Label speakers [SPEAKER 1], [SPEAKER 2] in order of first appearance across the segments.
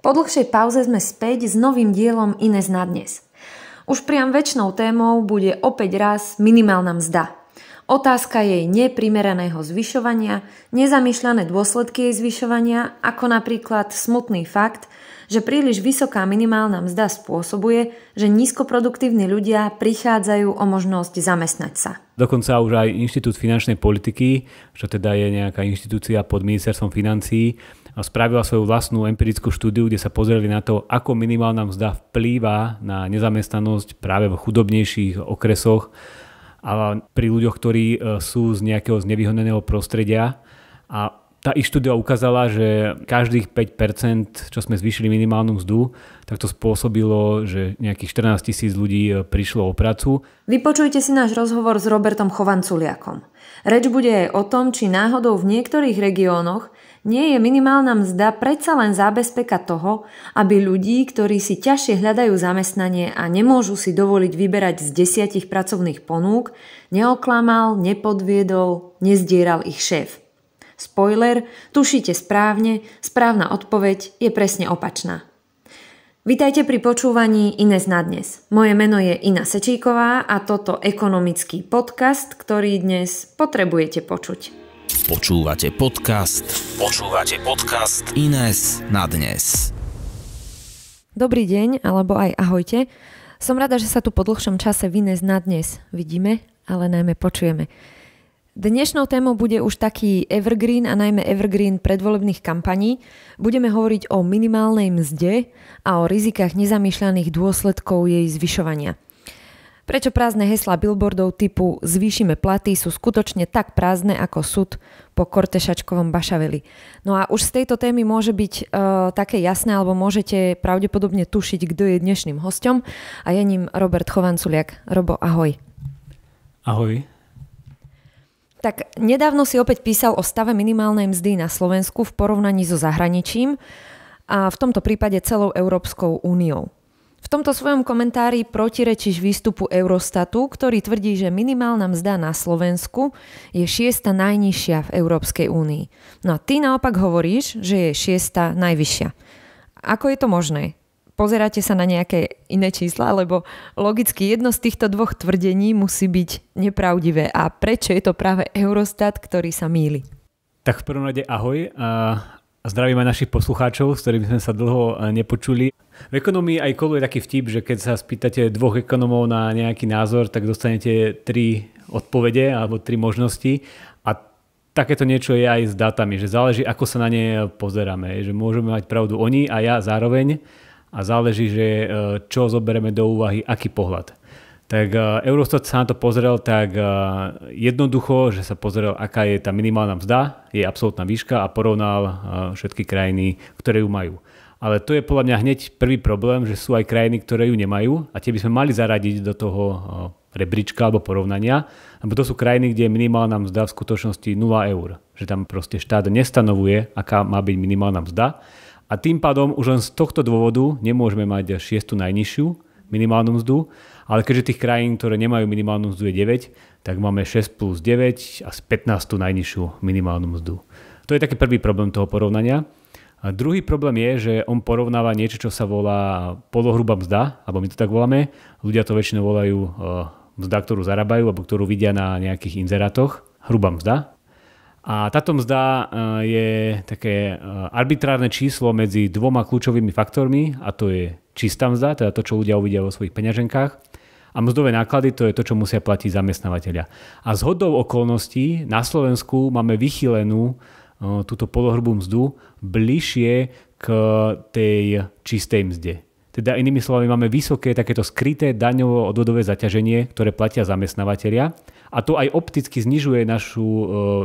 [SPEAKER 1] Po dlhšej pauze sme späť s novým dielom Ines na dnes. Už priam väčšnou témou bude opäť raz minimálna mzda. Otázka jej neprimeraného zvyšovania, nezamýšľané dôsledky jej zvyšovania, ako napríklad smutný fakt, že príliš vysoká minimálna mzda spôsobuje, že nízkoproduktívni ľudia prichádzajú o možnosť zamestnať sa.
[SPEAKER 2] Dokonca už aj Inštitút finančnej politiky, čo teda je nejaká inštitúcia pod ministerstvom financií, spravila svoju vlastnú empirickú štúdiu, kde sa pozreli na to, ako minimálna mzda vplýva na nezamestnanosť práve v chudobnejších okresoch a pri ľuďoch, ktorí e, sú z nejakého znevýhodneného prostredia. A tá ich štúdia ukázala, že každých 5%, čo sme zvýšili minimálnu mzdu, tak to spôsobilo, že nejakých 14 tisíc ľudí e, prišlo o prácu.
[SPEAKER 1] Vypočujte si náš rozhovor s Robertom Chovanculiakom. Reč bude aj o tom, či náhodou v niektorých regiónoch nie je minimálna mzda predsa len zábezpeka toho, aby ľudí, ktorí si ťažšie hľadajú zamestnanie a nemôžu si dovoliť vyberať z desiatich pracovných ponúk, neoklamal, nepodviedol, nezdieral ich šéf. Spoiler, tušíte správne, správna odpoveď je presne opačná. Vítajte pri počúvaní Ines na dnes. Moje meno je Ina Sečíková a toto ekonomický podcast, ktorý dnes potrebujete počuť.
[SPEAKER 2] Počúvate podcast. Počúvate podcast Ines na dnes.
[SPEAKER 1] Dobrý deň, alebo aj ahojte. Som rada, že sa tu po dlhšom čase v Ines na dnes vidíme, ale najmä počujeme. Dnešnou témou bude už taký evergreen a najmä evergreen predvolebných kampaní. Budeme hovoriť o minimálnej mzde a o rizikách nezamýšľaných dôsledkov jej zvyšovania – Prečo prázdne hesla billboardov typu zvýšime platy sú skutočne tak prázdne ako súd po Kortešačkovom Bašaveli. No a už z tejto témy môže byť e, také jasné, alebo môžete pravdepodobne tušiť, kto je dnešným hostom a je ním Robert Chovanculiak. Robo, ahoj. Ahoj. Tak nedávno si opäť písal o stave minimálnej mzdy na Slovensku v porovnaní so zahraničím a v tomto prípade celou Európskou úniou. V tomto svojom komentári protirečíš výstupu Eurostatu, ktorý tvrdí, že minimálna mzda na Slovensku je šiesta najnižšia v Európskej únii. No a ty naopak hovoríš, že je šiesta najvyššia. Ako je to možné? Pozeráte sa na nejaké iné čísla, lebo logicky jedno z týchto dvoch tvrdení musí byť nepravdivé. A prečo je to práve Eurostat, ktorý sa míli?
[SPEAKER 2] Tak v prvom rade ahoj a zdravím aj našich poslucháčov, s ktorými sme sa dlho e, nepočuli. V ekonomii aj je taký vtip, že keď sa spýtate dvoch ekonomov na nejaký názor, tak dostanete tri odpovede alebo tri možnosti a takéto niečo je aj s datami, že záleží, ako sa na ne pozeráme, že môžeme mať pravdu oni a ja zároveň a záleží, že e, čo zoberieme do úvahy, aký pohľad. Tak e, Eurostat sa na to pozrel tak e, jednoducho, že sa pozrel, aká je tá minimálna mzda, je absolútna výška a porovnal všetky krajiny, ktoré ju majú. Ale to je podľa mňa hneď prvý problém, že sú aj krajiny, ktoré ju nemajú a tie by sme mali zaradiť do toho eh, rebríčka alebo porovnania, lebo to sú krajiny, kde je minimálna mzda v skutočnosti 0 eur. Že tam proste štát nestanovuje, aká má byť minimálna mzda. A tým pádom už len z tohto dôvodu nemôžeme mať 6. najnižšiu minimálnu mzdu, ale keďže tých krajín, ktoré nemajú minimálnu mzdu je 9, tak máme 6 plus 9 a z 15 najnižšiu minimálnu mzdu. To je taký prvý problém toho porovnania. A druhý problém je, že on porovnáva niečo, čo sa volá polohrubá mzda, alebo my to tak voláme. Ľudia to väčšinou volajú e, mzda, ktorú zarábajú, alebo ktorú vidia na nejakých inzerátoch. Hrubá mzda. A táto mzda e, je také e, arbitrárne číslo medzi dvoma kľúčovými faktormi, a to je čistá mzda, teda to, čo ľudia uvidia vo svojich peňaženkách, a mzdové náklady to je to, čo musia platiť zamestnávateľia. A zhodou okolností na Slovensku máme vychýlenú túto polohrubú mzdu bližšie k tej čistej mzde. Teda inými slovami máme vysoké takéto skryté daňovo-odvodové zaťaženie, ktoré platia zamestnávateľia a to aj opticky znižuje našu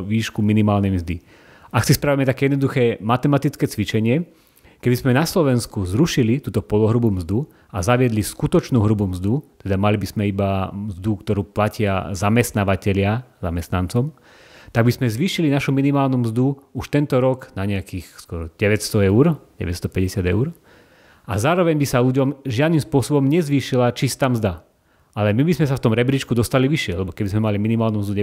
[SPEAKER 2] výšku minimálnej mzdy. Ak si spravíme také jednoduché matematické cvičenie, keby sme na Slovensku zrušili túto polohrubú mzdu a zaviedli skutočnú hrubú mzdu, teda mali by sme iba mzdu, ktorú platia zamestnávateľia zamestnancom, tak by sme zvýšili našu minimálnu mzdu už tento rok na nejakých skoro 900 eur, 950 eur. A zároveň by sa ľuďom žiadnym spôsobom nezvýšila čistá mzda. Ale my by sme sa v tom rebríčku dostali vyššie, lebo keby sme mali minimálnu mzdu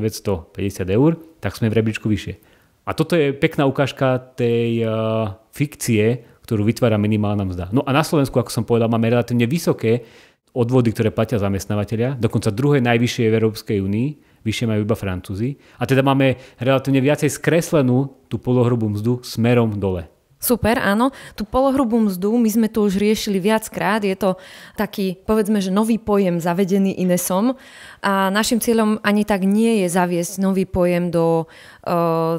[SPEAKER 2] 950 eur, tak sme v rebríčku vyššie. A toto je pekná ukážka tej uh, fikcie, ktorú vytvára minimálna mzda. No a na Slovensku, ako som povedal, máme relatívne vysoké odvody, ktoré platia zamestnávateľia, dokonca druhé najvyššie v Európskej únii vyššie majú iba Francúzi. A teda máme relatívne viacej skreslenú tú polohrubú mzdu smerom dole.
[SPEAKER 1] Super, áno. Tú polohrubú mzdu my sme tu už riešili viackrát. Je to taký, povedzme, že nový pojem zavedený Inesom. A našim cieľom ani tak nie je zaviesť nový pojem do e,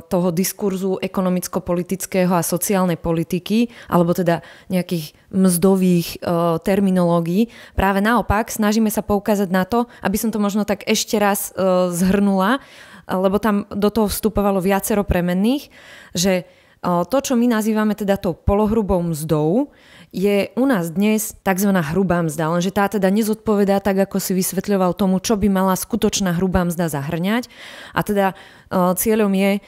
[SPEAKER 1] toho diskurzu ekonomicko-politického a sociálnej politiky, alebo teda nejakých mzdových e, terminológií. Práve naopak, snažíme sa poukázať na to, aby som to možno tak ešte raz e, zhrnula, lebo tam do toho vstupovalo viacero premenných, že to, čo my nazývame teda tou polohrubou mzdou, je u nás dnes tzv. hrubá mzda, lenže tá teda nezodpovedá tak, ako si vysvetľoval tomu, čo by mala skutočná hrubá mzda zahrňať. A teda e, cieľom je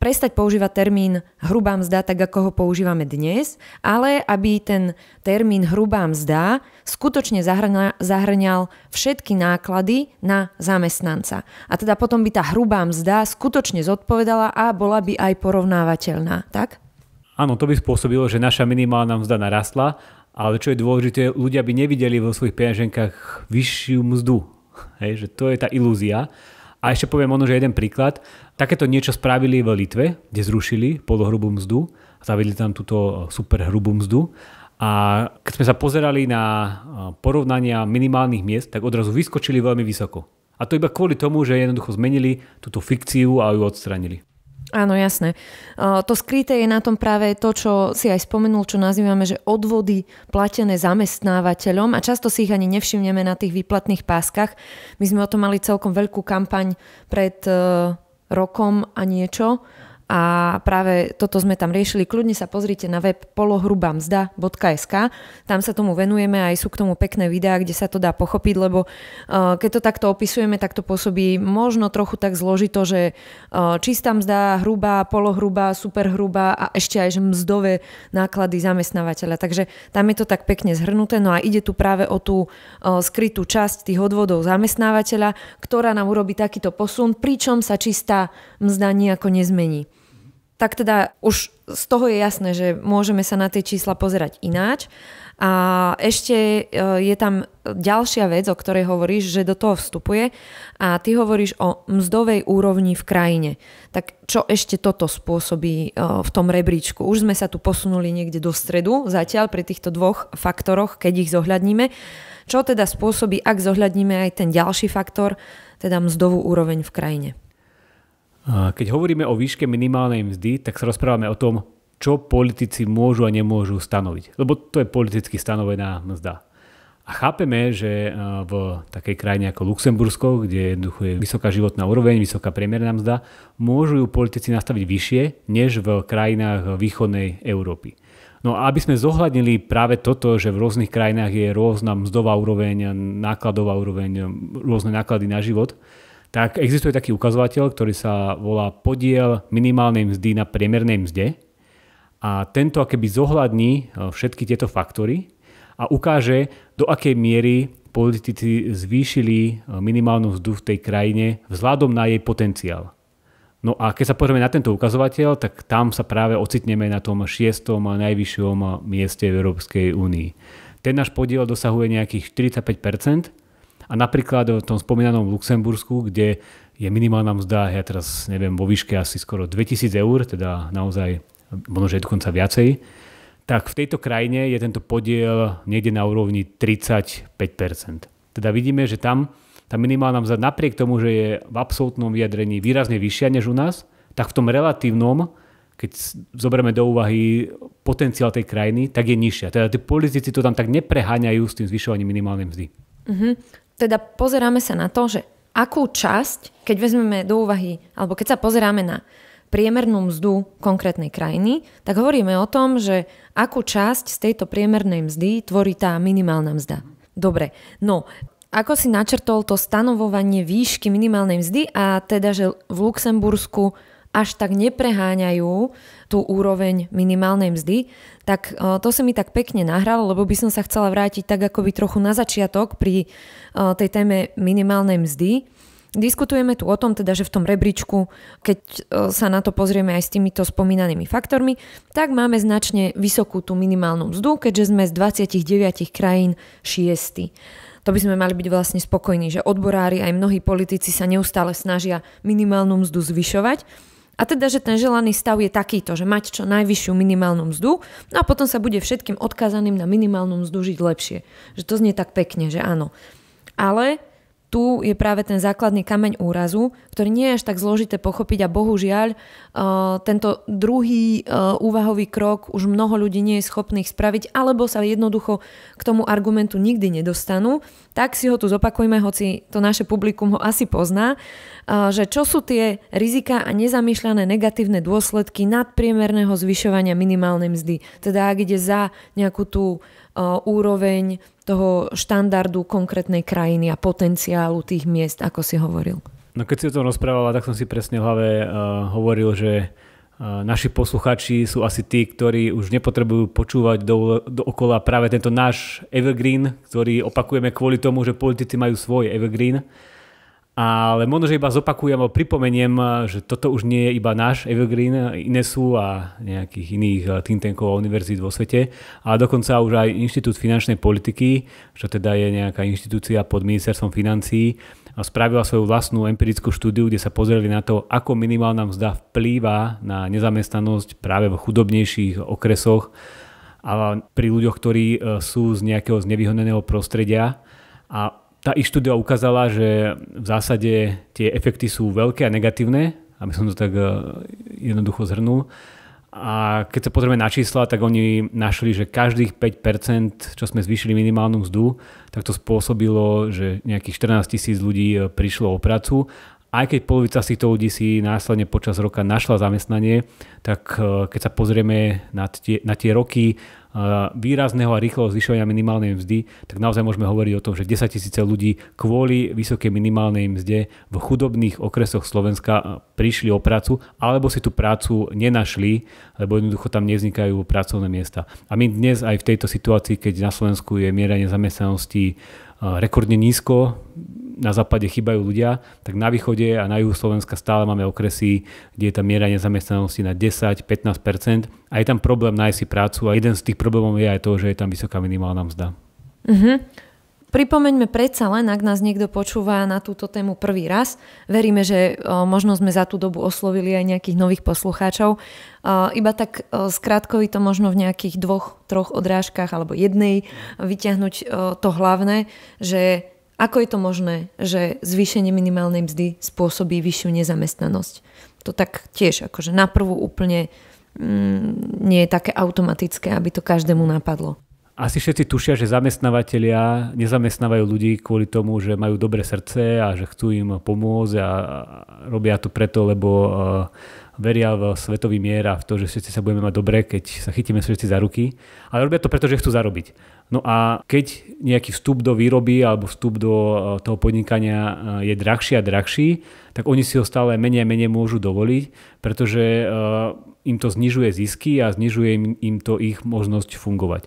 [SPEAKER 1] prestať používať termín hrubá mzda tak, ako ho používame dnes, ale aby ten termín hrubá mzda skutočne zahrňa, zahrňal všetky náklady na zamestnanca. A teda potom by tá hrubá mzda skutočne zodpovedala a bola by aj porovnávateľná, tak?
[SPEAKER 2] Áno, to by spôsobilo, že naša minimálna mzda narastla, ale čo je dôležité, ľudia by nevideli vo svojich peňaženkách vyššiu mzdu. Hej, že to je tá ilúzia. A ešte poviem ono, že jeden príklad. Takéto niečo spravili v Litve, kde zrušili polohrubú mzdu a zavedli tam túto e, super hrubú mzdu. A keď sme sa pozerali na e, porovnania minimálnych miest, tak odrazu vyskočili veľmi vysoko. A to iba kvôli tomu, že jednoducho zmenili túto fikciu a ju odstranili.
[SPEAKER 1] Áno, jasné. To skryté je na tom práve to, čo si aj spomenul, čo nazývame, že odvody platené zamestnávateľom a často si ich ani nevšimneme na tých výplatných páskach. My sme o tom mali celkom veľkú kampaň pred eh, rokom a niečo a práve toto sme tam riešili. Kľudne sa pozrite na web polohrubamzda.sk, tam sa tomu venujeme a aj sú k tomu pekné videá, kde sa to dá pochopiť, lebo eh, keď to takto opisujeme, tak to pôsobí možno trochu tak zložito, že eh, čistá mzda, hrubá, polohrubá, superhrubá a ešte aj že mzdové náklady zamestnávateľa. Takže tam je to tak pekne zhrnuté. No a ide tu práve o tú eh, skrytú časť tých odvodov zamestnávateľa, ktorá nám urobí takýto posun, pričom sa čistá mzda nejako nezmení tak teda už z toho je jasné, že môžeme sa na tie čísla pozerať ináč. A ešte e, je tam ďalšia vec, o ktorej hovoríš, že do toho vstupuje a ty hovoríš o mzdovej úrovni v krajine. Tak čo ešte toto spôsobí e, v tom rebríčku? Už sme sa tu posunuli niekde do stredu zatiaľ pri týchto dvoch faktoroch, keď ich zohľadníme. Čo teda spôsobí, ak zohľadníme aj ten ďalší faktor, teda mzdovú úroveň v krajine?
[SPEAKER 2] Keď hovoríme o výške minimálnej mzdy, tak sa rozprávame o tom, čo politici môžu a nemôžu stanoviť. Lebo to je politicky stanovená mzda. A chápeme, že e, v takej krajine ako Luxembursko, kde jednoducho je vysoká životná úroveň, vysoká priemerná mzda, môžu ju politici nastaviť vyššie než v krajinách východnej Európy. No a aby sme zohľadnili práve toto, že v rôznych krajinách je rôzna mzdová úroveň, nákladová úroveň, rôzne náklady na život, tak existuje taký ukazovateľ, ktorý sa volá podiel minimálnej mzdy na priemernej mzde. A tento akéby zohľadní e, všetky tieto faktory a ukáže, do akej miery politici zvýšili e, minimálnu mzdu v tej krajine vzhľadom na jej potenciál. No a keď sa pozrieme na tento ukazovateľ, tak tam sa práve ocitneme na tom šiestom najvyššom mieste v Európskej únii. Ten náš podiel dosahuje nejakých 45 a napríklad v tom spomínanom Luxembursku, kde je minimálna mzda, ja teraz neviem, vo výške asi skoro 2000 eur, teda naozaj, možno, že je dokonca viacej, tak v tejto krajine je tento podiel niekde na úrovni 35%. Teda vidíme, že tam tá minimálna mzda napriek tomu, že je v absolútnom vyjadrení výrazne vyššia než u nás, tak v tom relatívnom, keď zoberieme do úvahy potenciál tej krajiny, tak je nižšia. Teda tí politici to tam tak nepreháňajú s tým zvyšovaním minimálnej mzdy.
[SPEAKER 1] Uh-huh teda pozeráme sa na to, že akú časť, keď vezmeme do úvahy, alebo keď sa pozeráme na priemernú mzdu konkrétnej krajiny, tak hovoríme o tom, že akú časť z tejto priemernej mzdy tvorí tá minimálna mzda. Dobre, no ako si načrtol to stanovovanie výšky minimálnej mzdy a teda, že v Luxembursku až tak nepreháňajú tú úroveň minimálnej mzdy, tak e, to sa mi tak pekne nahralo, lebo by som sa chcela vrátiť tak akoby trochu na začiatok pri e, tej téme minimálnej mzdy. Diskutujeme tu o tom, teda, že v tom rebríčku, keď e, sa na to pozrieme aj s týmito spomínanými faktormi, tak máme značne vysokú tú minimálnu mzdu, keďže sme z 29 krajín 6. To by sme mali byť vlastne spokojní, že odborári aj mnohí politici sa neustále snažia minimálnu mzdu zvyšovať, a teda, že ten želaný stav je takýto, že mať čo najvyššiu minimálnu mzdu, no a potom sa bude všetkým odkázaným na minimálnu mzdu žiť lepšie. Že to znie tak pekne, že áno. Ale tu je práve ten základný kameň úrazu, ktorý nie je až tak zložité pochopiť a bohužiaľ uh, tento druhý uh, úvahový krok už mnoho ľudí nie je schopných spraviť alebo sa jednoducho k tomu argumentu nikdy nedostanú, tak si ho tu zopakujme, hoci to naše publikum ho asi pozná, uh, že čo sú tie rizika a nezamýšľané negatívne dôsledky nadpriemerného zvyšovania minimálnej mzdy. Teda ak ide za nejakú tú úroveň toho štandardu konkrétnej krajiny a potenciálu tých miest, ako si hovoril.
[SPEAKER 2] No keď si o tom rozprávala, tak som si presne v hlave uh, hovoril, že uh, naši posluchači sú asi tí, ktorí už nepotrebujú počúvať do, okola práve tento náš evergreen, ktorý opakujeme kvôli tomu, že politici majú svoj evergreen ale možno, že iba zopakujem a pripomeniem, že toto už nie je iba náš Evergreen Inesu a nejakých iných eh, think tankov a univerzít vo svete, ale dokonca už aj Inštitút finančnej politiky, čo teda je nejaká inštitúcia pod ministerstvom financií, spravila svoju vlastnú empirickú štúdiu, kde sa pozreli na to, ako minimálna mzda vplýva na nezamestnanosť práve v chudobnejších okresoch a pri ľuďoch, ktorí eh, sú z nejakého znevýhodneného prostredia. A tá ich štúdia ukázala, že v zásade tie efekty sú veľké a negatívne, aby som to tak e, jednoducho zhrnul. A keď sa pozrieme na čísla, tak oni našli, že každých 5%, čo sme zvýšili minimálnu mzdu, tak to spôsobilo, že nejakých 14 tisíc ľudí e, prišlo o prácu. Aj keď polovica z týchto ľudí si následne počas roka našla zamestnanie, tak e, keď sa pozrieme na tie, na tie roky, E, výrazného a rýchleho zvyšovania minimálnej mzdy, tak naozaj môžeme hovoriť o tom, že 10 tisíce ľudí kvôli vysokej minimálnej mzde v chudobných okresoch Slovenska e, prišli o prácu alebo si tú prácu nenašli, lebo jednoducho tam nevznikajú pracovné miesta. A my dnes aj v tejto situácii, keď na Slovensku je miera nezamestnanosti e, rekordne nízko, na západe chýbajú ľudia, tak na východe a na juhu Slovenska stále máme okresy, kde je tá miera nezamestnanosti na 10-15% a je tam problém nájsť si prácu a jeden z tých problémov je aj to, že je tam vysoká minimálna mzda.
[SPEAKER 1] Mm-hmm. Pripomeňme predsa len, ak nás niekto počúva na túto tému prvý raz. Veríme, že možno sme za tú dobu oslovili aj nejakých nových poslucháčov. Iba tak skrátkovi to možno v nejakých dvoch, troch odrážkach alebo jednej vyťahnuť to hlavné, že ako je to možné, že zvýšenie minimálnej mzdy spôsobí vyššiu nezamestnanosť? To tak tiež, akože na prvú úplne mm, nie je také automatické, aby to každému napadlo.
[SPEAKER 2] Asi všetci tušia, že zamestnávateľia nezamestnávajú ľudí kvôli tomu, že majú dobré srdce a že chcú im pomôcť a robia to preto, lebo e, veria v svetový mier a v to, že všetci sa budeme mať dobre, keď sa chytíme všetci za ruky. Ale robia to preto, že chcú zarobiť. No a keď nejaký vstup do výroby alebo vstup do e, toho podnikania e, je drahší a drahší, tak oni si ho stále menej a menej môžu dovoliť, pretože im to znižuje zisky a znižuje im to ich možnosť fungovať.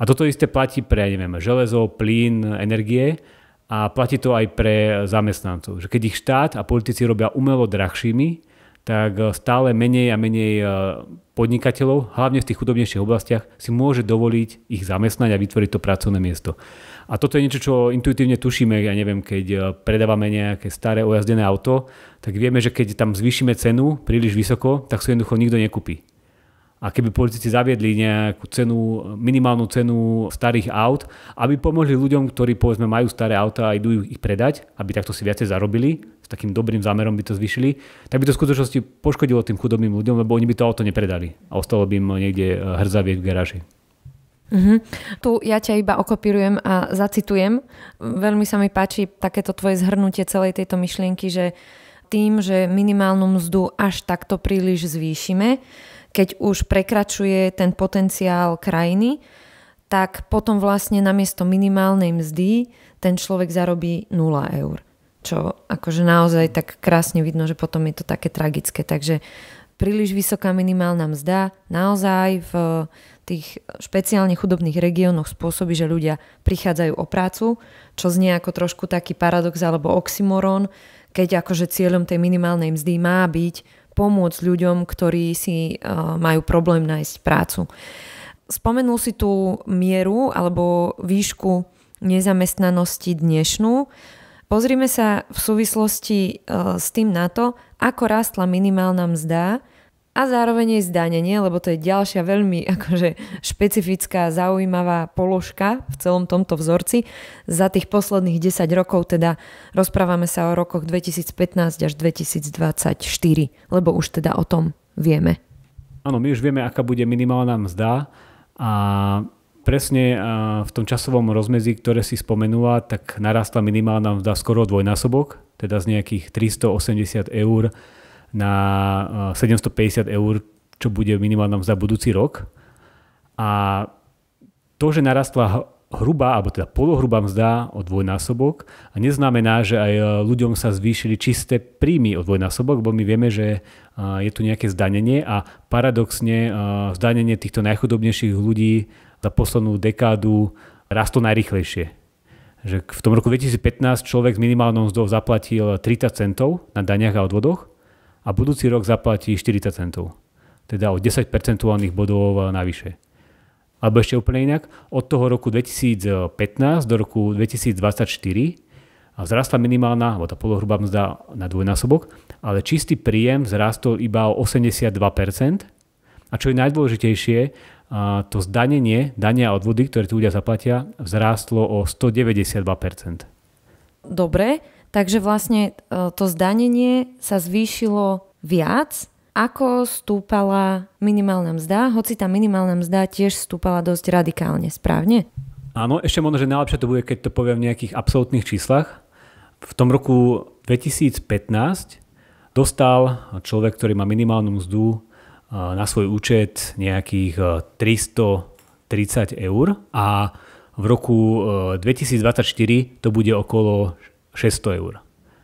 [SPEAKER 2] A toto isté platí pre, neviem, železo, plyn, energie a platí to aj pre zamestnancov. Že keď ich štát a politici robia umelo drahšími, tak e, stále menej a menej e, podnikateľov, hlavne v tých chudobnejších oblastiach, si môže dovoliť ich zamestnať a vytvoriť to pracovné miesto. A toto je niečo, čo intuitívne tušíme, ja neviem, keď e, predávame nejaké staré ojazdené auto, tak vieme, že keď tam zvýšime cenu príliš vysoko, tak si so jednoducho nikto nekúpi a keby politici zaviedli nejakú cenu, minimálnu cenu starých aut, aby pomohli ľuďom, ktorí povedzme majú staré auta a idú ich predať, aby takto si viacej zarobili, s takým dobrým zámerom by to zvyšili, tak by to v skutočnosti poškodilo tým chudobným ľuďom, lebo oni by to auto nepredali a ostalo by im niekde e, hrzaviek v garáži.
[SPEAKER 1] Mm-hmm. Tu ja ťa iba okopírujem a zacitujem. Veľmi sa mi páči takéto tvoje zhrnutie celej tejto myšlienky, že tým, že minimálnu mzdu až takto príliš zvýšime, keď už prekračuje ten potenciál krajiny, tak potom vlastne namiesto minimálnej mzdy ten človek zarobí 0 eur. Čo akože naozaj tak krásne vidno, že potom je to také tragické. Takže príliš vysoká minimálna mzda naozaj v tých špeciálne chudobných regiónoch spôsobí, že ľudia prichádzajú o prácu, čo znie ako trošku taký paradox alebo oxymoron, keď akože cieľom tej minimálnej mzdy má byť pomôcť ľuďom, ktorí si eh, majú problém nájsť prácu. Spomenul si tú mieru alebo výšku nezamestnanosti dnešnú. Pozrime sa v súvislosti eh, s tým na to, ako rastla minimálna mzda a zároveň aj zdanenie, lebo to je ďalšia veľmi akože, špecifická, zaujímavá položka v celom tomto vzorci. Za tých posledných 10 rokov, teda rozprávame sa o rokoch 2015 až 2024, lebo už teda o tom vieme.
[SPEAKER 2] Áno, my už vieme, aká bude minimálna mzda a presne v tom časovom rozmezí, ktoré si spomenula, tak narastla minimálna mzda skoro dvojnásobok, teda z nejakých 380 eur na 750 eh, eur, čo bude minimálna za budúci rok. A to, že narastla hrubá, alebo teda polohrubá mzda o dvojnásobok a neznamená, že aj eh, ľuďom sa zvýšili čisté príjmy o dvojnásobok, bo my vieme, že eh, je tu nejaké zdanenie a paradoxne zdanenie týchto najchudobnejších ľudí za poslednú dekádu rastlo najrychlejšie. Že v tom roku 2015 človek s minimálnou mzdou zaplatil 30 centov na daniach a odvodoch a budúci rok zaplatí 40 centov. Teda o 10 percentuálnych bodov navyše. Alebo ešte úplne inak, od toho roku 2015 do roku 2024 vzrastla minimálna, alebo tá polohrubá mzda na dvojnásobok, ale čistý príjem vzrastol iba o 82%. A čo je najdôležitejšie, to zdanenie, dania a odvody, ktoré tu ľudia zaplatia, vzrástlo o 192%.
[SPEAKER 1] Dobre, Takže vlastne e, to zdanenie sa zvýšilo viac, ako stúpala minimálna mzda, hoci tá minimálna mzda tiež stúpala dosť radikálne, správne?
[SPEAKER 2] Áno, ešte možno, že najlepšie to bude, keď to poviem v nejakých absolútnych číslach. V tom roku 2015 dostal človek, ktorý má minimálnu mzdu e, na svoj účet nejakých 330 e, eur a v roku 2024 to bude okolo 600 eur.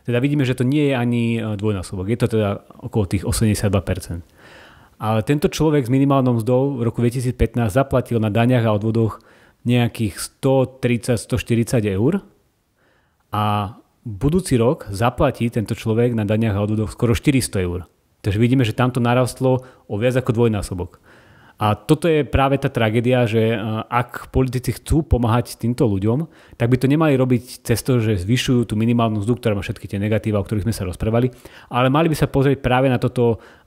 [SPEAKER 2] Teda vidíme, že to nie je ani e, dvojnásobok. Je to teda okolo tých 82%. Ale tento človek s minimálnou mzdou v roku 2015 zaplatil na daňach a odvodoch nejakých 130-140 eur a budúci rok zaplatí tento človek na daniach a odvodoch skoro 400 eur. Takže vidíme, že tamto narastlo o viac ako dvojnásobok. A toto je práve tá tragédia, že e, ak politici chcú pomáhať týmto ľuďom, tak by to nemali robiť cez to, že zvyšujú tú minimálnu mzdu, ktorá má všetky tie negatíva, o ktorých sme sa rozprávali, ale mali by sa pozrieť práve na toto e,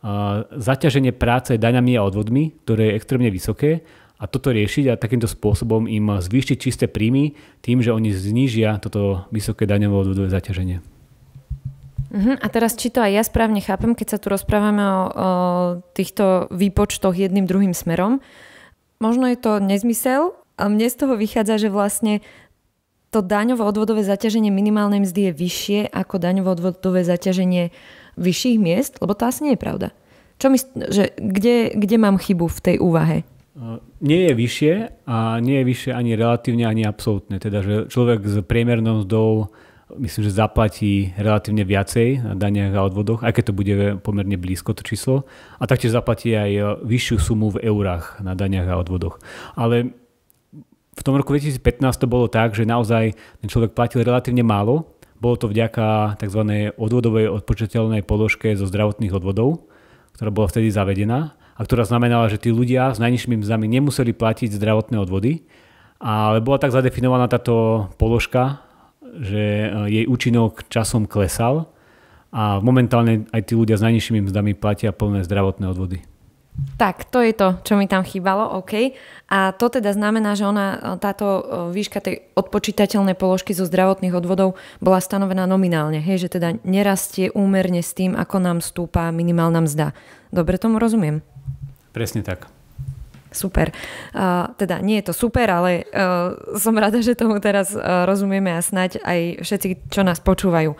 [SPEAKER 2] zaťaženie práce daňami a odvodmi, ktoré je extrémne vysoké a toto riešiť a takýmto spôsobom im zvýšiť čisté príjmy tým, že oni znížia toto vysoké daňové odvodové zaťaženie.
[SPEAKER 1] Uh-huh. A teraz, či to aj ja správne chápem, keď sa tu rozprávame o, o týchto výpočtoch jedným druhým smerom, možno je to nezmysel, ale mne z toho vychádza, že vlastne to daňovo-odvodové zaťaženie minimálnej mzdy je vyššie ako daňovo-odvodové zaťaženie vyšších miest, lebo to asi nie je pravda. Čo my, že, kde, kde mám chybu v tej úvahe?
[SPEAKER 2] Nie je vyššie a nie je vyššie ani relatívne, ani absolútne. Teda, že človek s priemernou mzdou myslím, že zaplatí relatívne viacej na daniach a odvodoch, aj keď to bude pomerne blízko to číslo. A taktiež zaplatí aj vyššiu sumu v eurách na daniach a odvodoch. Ale v tom roku 2015 to bolo tak, že naozaj ten človek platil relatívne málo. Bolo to vďaka tzv. odvodovej odpočateľnej položke zo zdravotných odvodov, ktorá bola vtedy zavedená a ktorá znamenala, že tí ľudia s najnižšími mzdami nemuseli platiť zdravotné odvody, ale bola tak zadefinovaná táto položka že e, jej účinok časom klesal a momentálne aj tí ľudia s najnižšími mzdami platia plné zdravotné odvody.
[SPEAKER 1] Tak, to je to, čo mi tam chýbalo, OK. A to teda znamená, že ona, e, táto e, výška tej odpočítateľnej položky zo zdravotných odvodov bola stanovená nominálne, hej, že teda nerastie úmerne s tým, ako nám stúpa minimálna mzda. Dobre tomu rozumiem? Presne tak. Super. Uh, teda nie je to super, ale uh, som rada, že tomu teraz uh, rozumieme a snať aj všetci, čo nás počúvajú.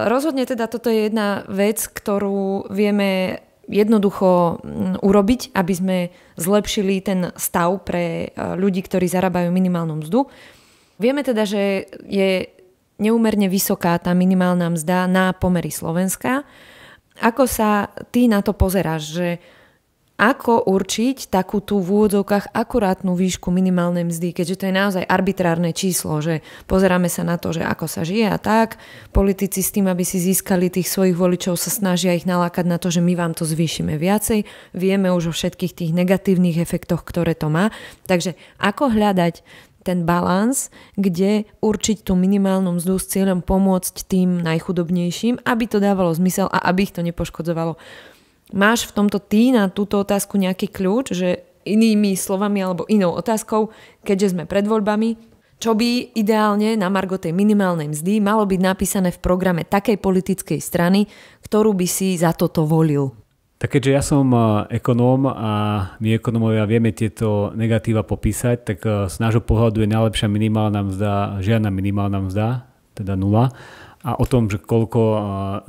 [SPEAKER 1] Rozhodne teda toto je jedna vec, ktorú vieme jednoducho urobiť, aby sme zlepšili ten stav pre e, ľudí, ktorí zarábajú minimálnu mzdu. Vieme teda, že je neúmerne vysoká tá minimálna mzda na pomery Slovenska. Ako sa ty na to pozeráš, že ako určiť takú tú v úvodzovkách akurátnu výšku minimálnej mzdy, keďže to je naozaj arbitrárne číslo, že pozeráme sa na to, že ako sa žije a tak. Politici s tým, aby si získali tých svojich voličov, sa snažia ich nalákať na to, že my vám to zvýšime viacej. Vieme už o všetkých tých negatívnych efektoch, ktoré to má. Takže ako hľadať ten balans, kde určiť tú minimálnu mzdu s cieľom pomôcť tým najchudobnejším, aby to dávalo zmysel a aby ich to nepoškodzovalo. Máš v tomto ty na túto otázku nejaký kľúč, že inými slovami alebo inou otázkou, keďže sme pred voľbami, čo by ideálne na margo tej minimálnej mzdy malo byť napísané v programe takej politickej strany, ktorú by si za toto volil?
[SPEAKER 2] Tak keďže ja som e, ekonóm a my ekonómovia vieme tieto negatíva popísať, tak e, z nášho pohľadu je najlepšia minimálna mzda, žiadna minimálna mzda, teda nula a o tom, že koľko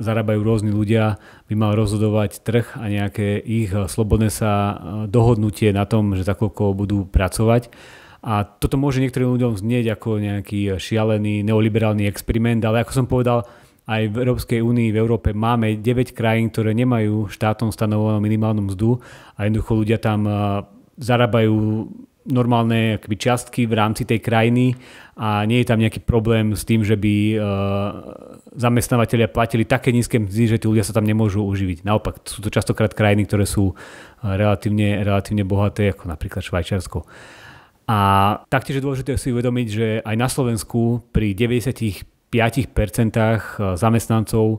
[SPEAKER 2] zarábajú rôzni ľudia, by mal rozhodovať trh a nejaké ich slobodné sa dohodnutie na tom, že za koľko budú pracovať. A toto môže niektorým ľuďom znieť ako nejaký šialený neoliberálny experiment, ale ako som povedal, aj v Európskej únii, v Európe máme 9 krajín, ktoré nemajú štátom stanovenú minimálnu mzdu a jednoducho ľudia tam zarábajú normálne akby, čiastky v rámci tej krajiny a nie je tam nejaký problém s tým, že by e, zamestnávateľia platili také nízke mzdy, že tí ľudia sa tam nemôžu uživiť. Naopak, sú to častokrát krajiny, ktoré sú e, relatívne, relatívne bohaté, ako napríklad Švajčiarsko. A taktiež je dôležité si uvedomiť, že aj na Slovensku pri 95% e, zamestnancov e,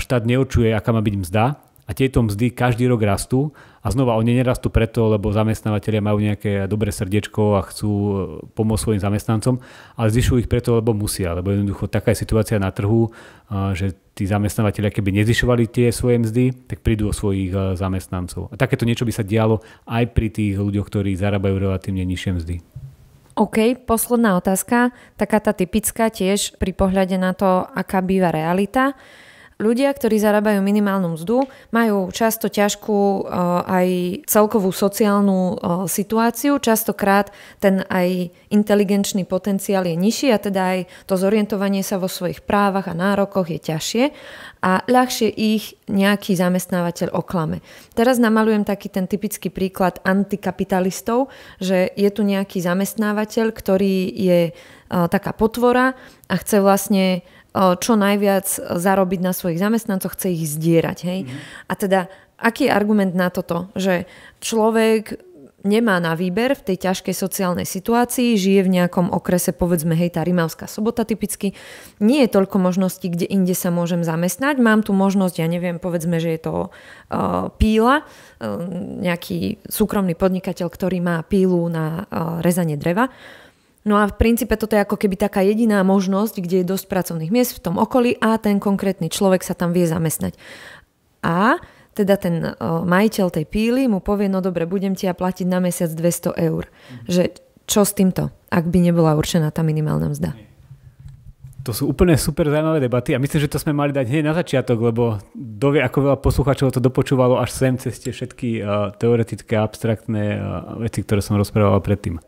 [SPEAKER 2] štát neurčuje, aká má byť mzda a tieto mzdy každý rok rastú a znova, oni nerastú preto, lebo zamestnávateľia majú nejaké dobré srdiečko a chcú e, pomôcť svojim zamestnancom, ale zvyšujú ich preto, lebo musia. Lebo jednoducho taká je situácia na trhu, e, že tí zamestnávateľia keby nezvyšovali tie svoje mzdy, tak prídu o svojich e, zamestnancov. A takéto niečo by sa dialo aj pri tých ľuďoch, ktorí zarábajú relatívne nižšie mzdy.
[SPEAKER 1] OK, posledná otázka, taká tá typická tiež pri pohľade na to, aká býva realita. Ľudia, ktorí zarábajú minimálnu mzdu, majú často ťažkú eh, aj celkovú sociálnu eh, situáciu. Častokrát ten aj inteligenčný potenciál je nižší a teda aj to zorientovanie sa vo svojich právach a nárokoch je ťažšie a ľahšie ich nejaký zamestnávateľ oklame. Teraz namalujem taký ten typický príklad antikapitalistov, že je tu nejaký zamestnávateľ, ktorý je eh, taká potvora a chce vlastne čo najviac e, zarobiť na svojich zamestnancoch, chce ich zdierať. Hej? Mm. A teda, aký je argument na toto? Že človek nemá na výber v tej ťažkej sociálnej situácii, žije v nejakom okrese, povedzme, hej, tá Rimavská sobota typicky, nie je toľko možností, kde inde sa môžem zamestnať. Mám tu možnosť, ja neviem, povedzme, že je to uh, píla, uh, nejaký súkromný podnikateľ, ktorý má pílu na uh, rezanie dreva. Uh, No a v princípe toto je ako keby taká jediná možnosť, kde je dosť pracovných miest v tom okolí a ten konkrétny človek sa tam vie zamestnať. A teda ten e, majiteľ tej píly mu povie, no dobre, budem ti ja platiť na mesiac 200 eur. Mhm. Že čo s týmto, ak by nebola určená tá minimálna mzda?
[SPEAKER 2] To sú úplne super zaujímavé debaty a myslím, že to sme mali dať hneď na začiatok, lebo dovie, ako veľa poslucháčov to dopočúvalo až sem cez tie všetky uh, teoretické abstraktné uh, veci, ktoré som rozprával predtým.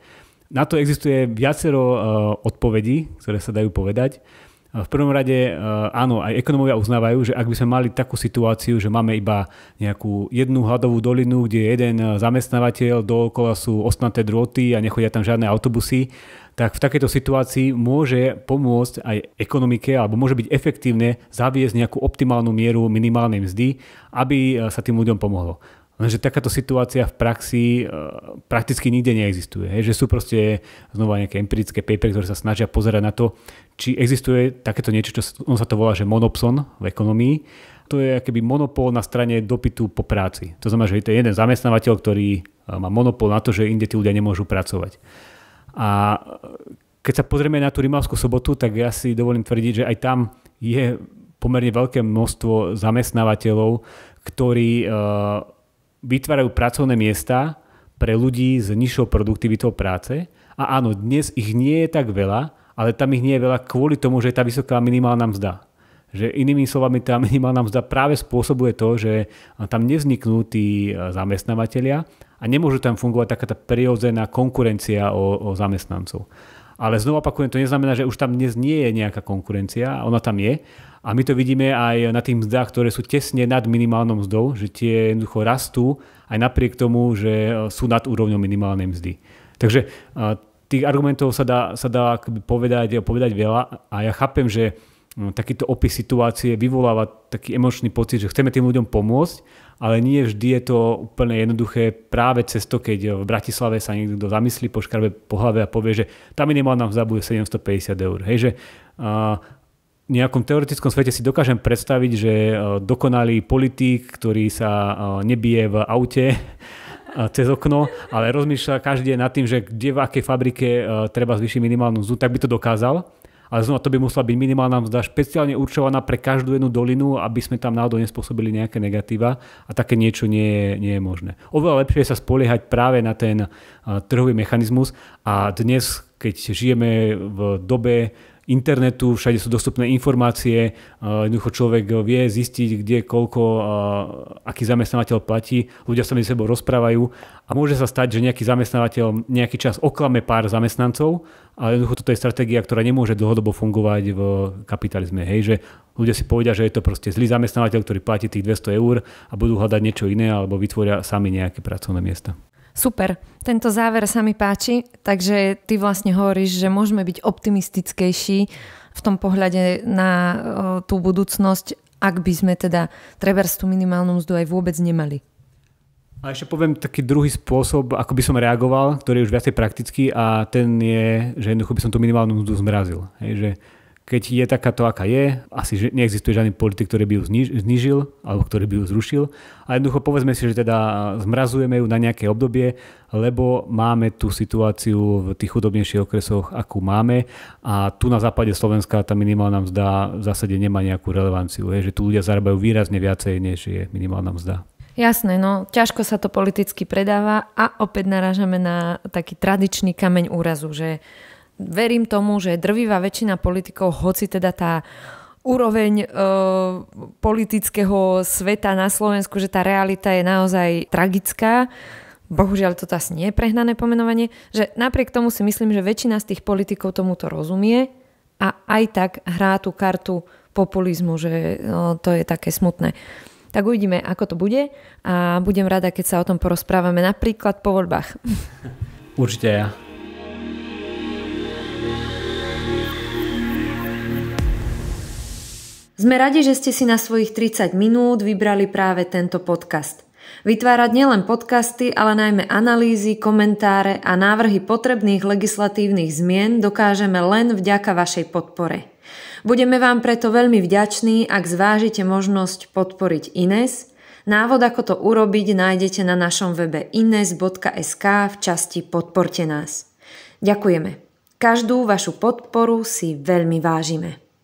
[SPEAKER 2] Na to existuje viacero uh, odpovedí, ktoré sa dajú povedať. E, v prvom rade, e, áno, aj ekonomovia uznávajú, že ak by sme mali takú situáciu, že máme iba nejakú jednu hladovú dolinu, kde je jeden zamestnávateľ, dookola sú ostnaté drôty a nechodia tam žiadne autobusy, tak v takejto situácii môže pomôcť aj ekonomike alebo môže byť efektívne zaviesť nejakú optimálnu mieru minimálnej mzdy, aby sa tým ľuďom pomohlo. Lenže takáto situácia v praxi e, prakticky nikde neexistuje. Hej? Že sú proste znova nejaké empirické papery, ktoré sa snažia pozerať na to, či existuje takéto niečo, čo sa, on sa to volá, že monopson v ekonomii. To je akéby monopol na strane dopytu po práci. To znamená, že je to jeden zamestnávateľ, ktorý e, má monopol na to, že inde tí ľudia nemôžu pracovať. A e, keď sa pozrieme na tú Rimavskú sobotu, tak ja si dovolím tvrdiť, že aj tam je pomerne veľké množstvo zamestnávateľov, ktorí e, vytvárajú pracovné miesta pre ľudí s nižšou produktivitou práce. A áno, dnes ich nie je tak veľa, ale tam ich nie je veľa kvôli tomu, že je tá vysoká minimálna mzda. Že inými slovami tá minimálna mzda práve spôsobuje to, že tam nevzniknú tí e, zamestnávateľia a nemôže tam fungovať taká tá prirodzená konkurencia o, o zamestnancov. Ale znovu opakujem, to neznamená, že už tam dnes nie je nejaká konkurencia, ona tam je. A my to vidíme aj na tých mzdách, ktoré sú tesne nad minimálnou mzdou, že tie jednoducho rastú aj napriek tomu, že e, sú nad úrovňou minimálnej mzdy. Takže e, tých argumentov sa dá, sa dá povedať, povedať veľa a ja chápem, že takýto opis situácie vyvoláva taký emočný pocit, že chceme tým ľuďom pomôcť, ale nie vždy je to úplne jednoduché práve cez to, keď v Bratislave sa niekto zamyslí po po hlave a povie, že tá minimálna mzda bude 750 eur. Hej, že uh, v nejakom teoretickom svete si dokážem predstaviť, že e, dokonalý politík, ktorý sa e, nebije v aute e, cez okno, ale rozmýšľa každý deň nad tým, že kde v akej fabrike treba zvýšiť minimálnu mzdu, tak by to dokázal ale znova to by musela byť minimálna mzda špeciálne určovaná pre každú jednu dolinu, aby sme tam náhodou nespôsobili nejaké negatíva a také niečo nie je, nie je možné. Oveľa lepšie je sa spoliehať práve na ten trhový mechanizmus a dnes, keď žijeme v dobe internetu, všade sú dostupné informácie, eh, jednoducho človek vie zistiť, kde, koľko, eh, aký zamestnávateľ platí, ľudia sa medzi sebou rozprávajú a môže sa stať, že nejaký zamestnávateľ nejaký čas oklame pár zamestnancov, ale jednoducho toto je stratégia, ktorá nemôže dlhodobo fungovať v kapitalizme. Hej, že ľudia si povedia, že je to proste zlý zamestnávateľ, ktorý platí tých 200 eur a budú hľadať niečo iné alebo vytvoria sami nejaké pracovné miesta.
[SPEAKER 1] Super, tento záver sa mi páči, takže ty vlastne hovoríš, že môžeme byť optimistickejší v tom pohľade na tú budúcnosť, ak by sme teda trebárs tú minimálnu mzdu aj vôbec nemali.
[SPEAKER 2] A ešte poviem taký druhý spôsob, ako by som reagoval, ktorý je už viacej praktický a ten je, že jednoducho by som tú minimálnu mzdu zmrazil. Hej, že keď je takáto, aká je, asi neexistuje žiadny politik, ktorý by ju znižil alebo ktorý by ju zrušil. A jednoducho povedzme si, že teda zmrazujeme ju na nejaké obdobie, lebo máme tú situáciu v tých chudobnejších okresoch, akú máme a tu na západe Slovenska tá minimálna mzda v zásade nemá nejakú relevanciu, je, že tu ľudia zarábajú výrazne viacej, než je minimálna mzda.
[SPEAKER 1] Jasné, no ťažko sa to politicky predáva a opäť narážame na taký tradičný kameň úrazu, že verím tomu, že drvivá väčšina politikov, hoci teda tá úroveň e, politického sveta na Slovensku, že tá realita je naozaj tragická, bohužiaľ to asi nie je prehnané pomenovanie, že napriek tomu si myslím, že väčšina z tých politikov tomuto rozumie a aj tak hrá tú kartu populizmu, že no, to je také smutné. Tak uvidíme, ako to bude a budem rada, keď sa o tom porozprávame napríklad po voľbách. Určite ja. Sme radi, že ste si na svojich 30 minút vybrali práve tento podcast. Vytvárať nielen podcasty, ale najmä analýzy, komentáre a návrhy potrebných legislatívnych zmien dokážeme len vďaka vašej podpore. Budeme vám preto veľmi vďační, ak zvážite možnosť podporiť Ines. Návod, ako to urobiť, nájdete na našom webe ines.sk v časti Podporte nás. Ďakujeme. Každú vašu podporu si veľmi vážime.